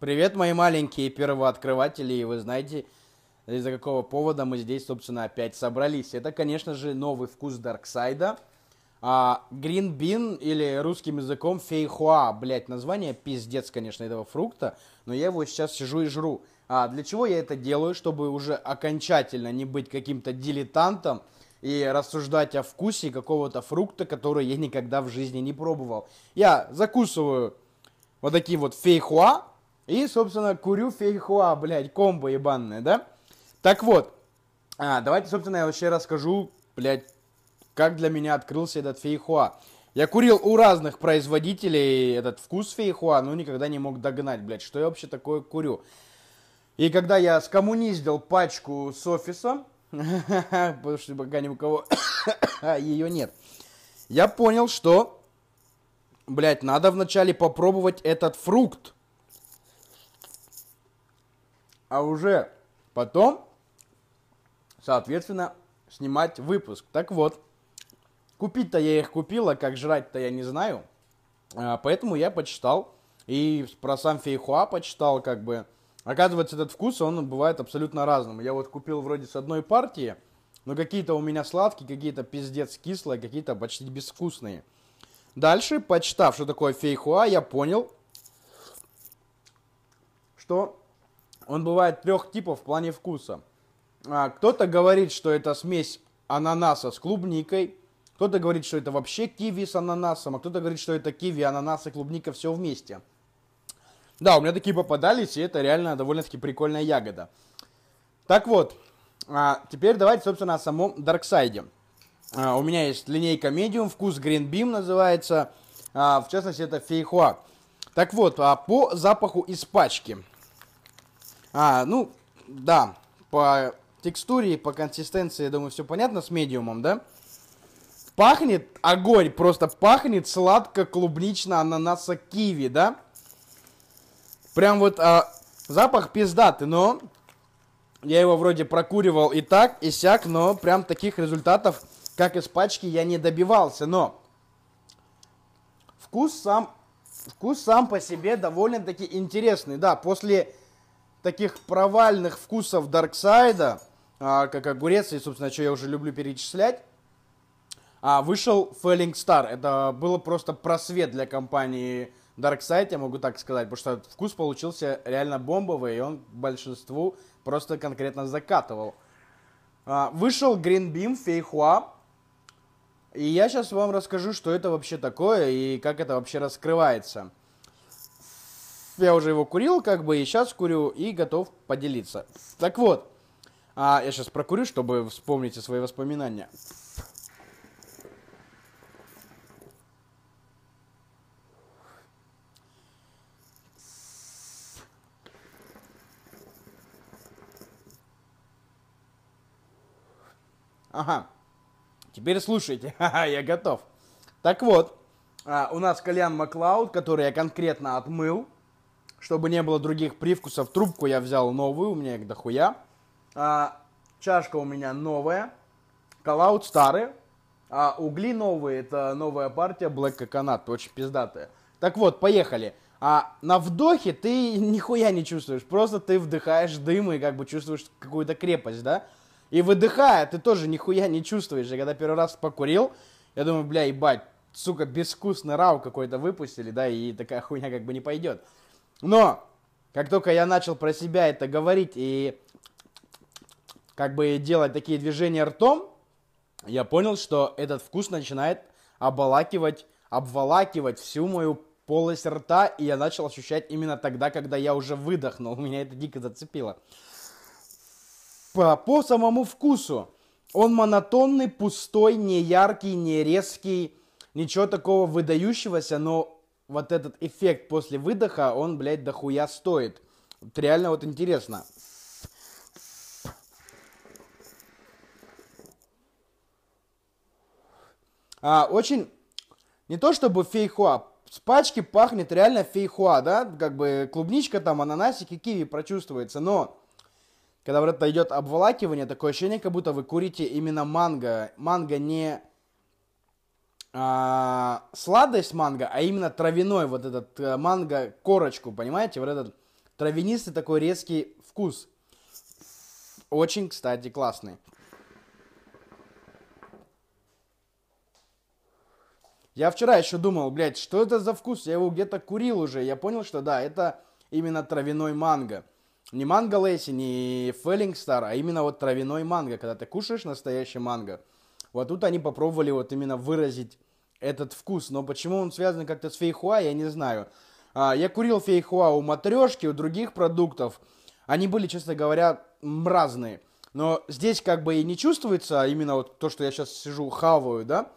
Привет, мои маленькие первооткрыватели, и вы знаете, из-за какого повода мы здесь, собственно, опять собрались. Это, конечно же, новый вкус Дарксайда. А, green Bean или русским языком фейхуа, блять, название пиздец, конечно, этого фрукта, но я его сейчас сижу и жру. А для чего я это делаю? Чтобы уже окончательно не быть каким-то дилетантом и рассуждать о вкусе какого-то фрукта, который я никогда в жизни не пробовал. Я закусываю вот такие вот фейхуа, и, собственно, курю фейхуа, блядь, комбо ебаное, да? Так вот, а, давайте, собственно, я вообще расскажу, блядь, как для меня открылся этот фейхуа. Я курил у разных производителей этот вкус фейхуа, но никогда не мог догнать, блядь, что я вообще такое курю. И когда я скоммуниздил пачку с офиса, потому что пока ни у кого ее нет, я понял, что, блядь, надо вначале попробовать этот фрукт а уже потом, соответственно, снимать выпуск. Так вот, купить-то я их купила, как жрать-то я не знаю, а, поэтому я почитал и про сам фейхуа почитал, как бы. Оказывается, этот вкус, он бывает абсолютно разным. Я вот купил вроде с одной партии, но какие-то у меня сладкие, какие-то пиздец кислые, какие-то почти безвкусные. Дальше, почитав, что такое фейхуа, я понял, что он бывает трех типов в плане вкуса. А, кто-то говорит, что это смесь ананаса с клубникой, кто-то говорит, что это вообще киви с ананасом, а кто-то говорит, что это киви, ананас и клубника все вместе. Да, у меня такие попадались, и это реально довольно-таки прикольная ягода. Так вот, а, теперь давайте, собственно, о самом Дарксайде. А, у меня есть линейка Medium, вкус Green Beam называется, в частности, это фейхуа. Так вот, по запаху из пачки – а, ну, да, по текстуре и по консистенции, я думаю, все понятно с медиумом, да? Пахнет огонь, просто пахнет сладко клубнично ананаса киви, да? Прям вот а, запах пиздатый, но я его вроде прокуривал и так, и сяк, но прям таких результатов, как из пачки, я не добивался. Но вкус сам, вкус сам по себе довольно-таки интересный. Да, после таких провальных вкусов Дарксайда, а, как огурец, и, собственно, что я уже люблю перечислять, а, вышел Falling Star. Это было просто просвет для компании Darkside, я могу так сказать, потому что вкус получился реально бомбовый, и он большинству просто конкретно закатывал. А, вышел Green Beam Фейхуа, и я сейчас вам расскажу, что это вообще такое и как это вообще раскрывается я уже его курил, как бы, и сейчас курю, и готов поделиться. Так вот, а, я сейчас прокурю, чтобы вспомните свои воспоминания. Ага. Теперь слушайте. я готов. Так вот, а, у нас кальян Маклауд, который я конкретно отмыл. Чтобы не было других привкусов, трубку я взял новую, у меня их дохуя. А, чашка у меня новая, калаут старый, а угли новые, это новая партия Black Coconut, очень пиздатая. Так вот, поехали. А на вдохе ты нихуя не чувствуешь, просто ты вдыхаешь дым и как бы чувствуешь какую-то крепость, да? И выдыхая, ты тоже нихуя не чувствуешь. Я когда первый раз покурил, я думаю, бля, ебать, сука, безвкусный рау какой-то выпустили, да, и такая хуйня как бы не пойдет. Но, как только я начал про себя это говорить и как бы делать такие движения ртом, я понял, что этот вкус начинает обволакивать, обволакивать всю мою полость рта, и я начал ощущать именно тогда, когда я уже выдохнул. Меня это дико зацепило. По, по самому вкусу. Он монотонный, пустой, не яркий, не резкий, ничего такого выдающегося, но вот этот эффект после выдоха, он, блядь, дохуя стоит. Вот реально вот интересно. А, очень, не то чтобы фейхуа, с пачки пахнет реально фейхуа, да, как бы клубничка там, ананасики, киви прочувствуется, но когда вот это идет обволакивание, такое ощущение, как будто вы курите именно манго. Манго не а, сладость манго, а именно травяной вот этот э, манго корочку, понимаете, вот этот травянистый такой резкий вкус. Очень, кстати, классный. Я вчера еще думал, блядь, что это за вкус? Я его где-то курил уже. Я понял, что да, это именно травяной манго. Не манго Лейси, не Феллингстар, а именно вот травяной манго, когда ты кушаешь настоящий манго – вот тут они попробовали вот именно выразить этот вкус, но почему он связан как-то с фейхуа, я не знаю. А, я курил фейхуа у матрешки, у других продуктов, они были, честно говоря, мразные. Но здесь как бы и не чувствуется именно вот то, что я сейчас сижу, хаваю, да?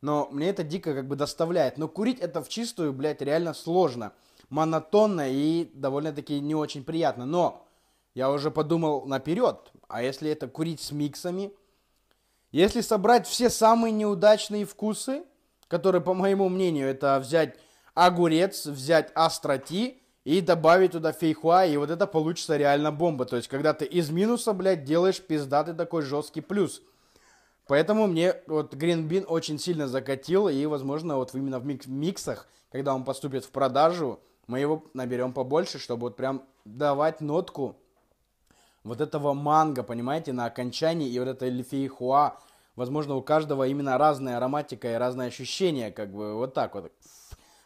Но мне это дико как бы доставляет. Но курить это в чистую, блядь, реально сложно. Монотонно и довольно-таки не очень приятно. Но я уже подумал наперед. А если это курить с миксами – если собрать все самые неудачные вкусы, которые, по моему мнению, это взять огурец, взять астроти и добавить туда фейхуа, и вот это получится реально бомба. То есть, когда ты из минуса, блядь, делаешь пиздатый такой жесткий плюс. Поэтому мне вот Green Bean очень сильно закатил, и, возможно, вот именно в миксах, когда он поступит в продажу, мы его наберем побольше, чтобы вот прям давать нотку вот этого манго, понимаете, на окончании и вот этой лифейхуа. Возможно, у каждого именно разная ароматика и разные ощущения, как бы вот так вот.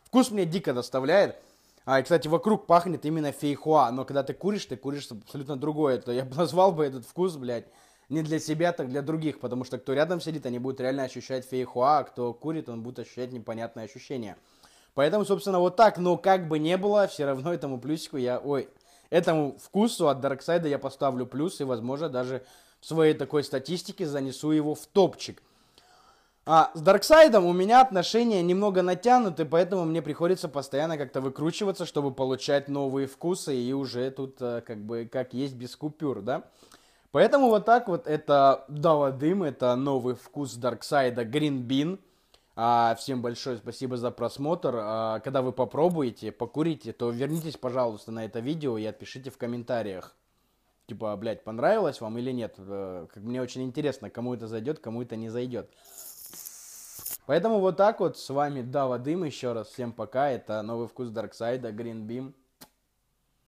Вкус мне дико доставляет. А, и, кстати, вокруг пахнет именно фейхуа, но когда ты куришь, ты куришь абсолютно другое. Это я бы назвал бы этот вкус, блядь, не для себя, так для других, потому что кто рядом сидит, они будут реально ощущать фейхуа, а кто курит, он будет ощущать непонятные ощущения. Поэтому, собственно, вот так, но как бы не было, все равно этому плюсику я, ой, Этому вкусу от Дарксайда я поставлю плюс и, возможно, даже в своей такой статистике занесу его в топчик. А с Дарксайдом у меня отношения немного натянуты, поэтому мне приходится постоянно как-то выкручиваться, чтобы получать новые вкусы и уже тут э, как бы как есть без купюр, да? Поэтому вот так вот это дало дым, это новый вкус Дарксайда Green Bean – а, всем большое спасибо за просмотр. А, когда вы попробуете, покурите, то вернитесь, пожалуйста, на это видео и отпишите в комментариях. Типа, блядь, понравилось вам или нет. Э, как мне очень интересно, кому это зайдет, кому это не зайдет. Поэтому вот так вот. С вами Дава Дым еще раз. Всем пока. Это новый вкус Дарксайда, Green Beam.